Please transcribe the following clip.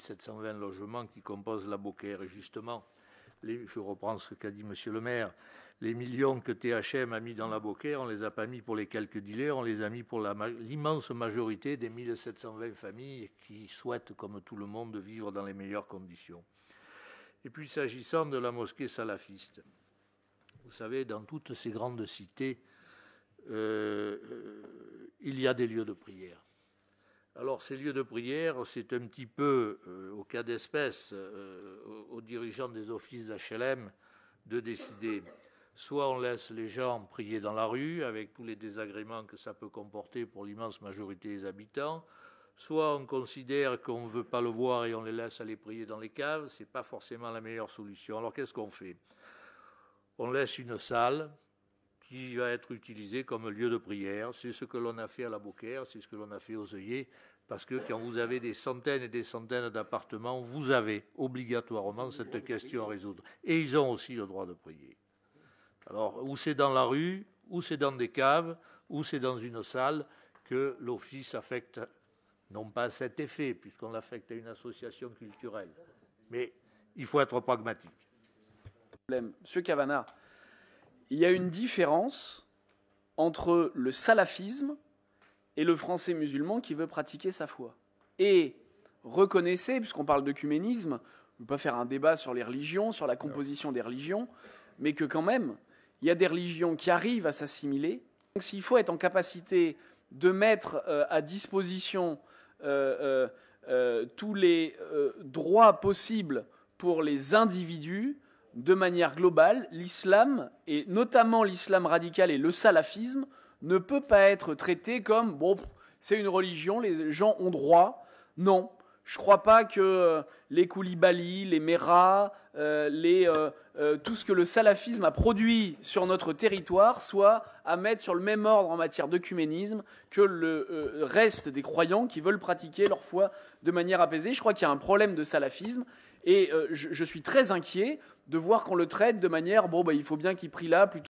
720 logements qui composent la Beaucaire. Et justement, je reprends ce qu'a dit Monsieur le maire, les millions que THM a mis dans la Beaucaire, on ne les a pas mis pour les quelques dealers, on les a mis pour l'immense majorité des 1720 familles qui souhaitent, comme tout le monde, vivre dans les meilleures conditions. Et puis s'agissant de la mosquée salafiste, vous savez, dans toutes ces grandes cités, euh, euh, il y a des lieux de prière. Alors ces lieux de prière, c'est un petit peu, euh, au cas d'espèce, euh, aux dirigeants des offices HLM, de décider. Soit on laisse les gens prier dans la rue, avec tous les désagréments que ça peut comporter pour l'immense majorité des habitants, soit on considère qu'on ne veut pas le voir et on les laisse aller prier dans les caves, ce n'est pas forcément la meilleure solution. Alors qu'est-ce qu'on fait On laisse une salle, qui va être utilisé comme lieu de prière. C'est ce que l'on a fait à la Beaucaire, c'est ce que l'on a fait aux œillets, parce que quand vous avez des centaines et des centaines d'appartements, vous avez obligatoirement cette question à résoudre. Et ils ont aussi le droit de prier. Alors, où c'est dans la rue, ou c'est dans des caves, ou c'est dans une salle que l'office affecte, non pas cet effet, puisqu'on l'affecte à une association culturelle, mais il faut être pragmatique. Monsieur Cavana, il y a une différence entre le salafisme et le français musulman qui veut pratiquer sa foi. Et reconnaissez, puisqu'on parle d'œcuménisme, on ne peut pas faire un débat sur les religions, sur la composition des religions, mais que quand même, il y a des religions qui arrivent à s'assimiler. Donc s'il faut être en capacité de mettre euh, à disposition euh, euh, tous les droits possibles pour les individus, de manière globale, l'islam, et notamment l'islam radical et le salafisme, ne peut pas être traité comme bon, c'est une religion, les gens ont droit. Non, je ne crois pas que euh, les Koulibaly, les Mera, euh, euh, tout ce que le salafisme a produit sur notre territoire soit à mettre sur le même ordre en matière d'œcuménisme que le reste des croyants qui veulent pratiquer leur foi de manière apaisée. Je crois qu'il y a un problème de salafisme et euh, je, suis très inquiet de voir qu'on le traite de manière, bon, bah, il faut bien qu'il prie là plutôt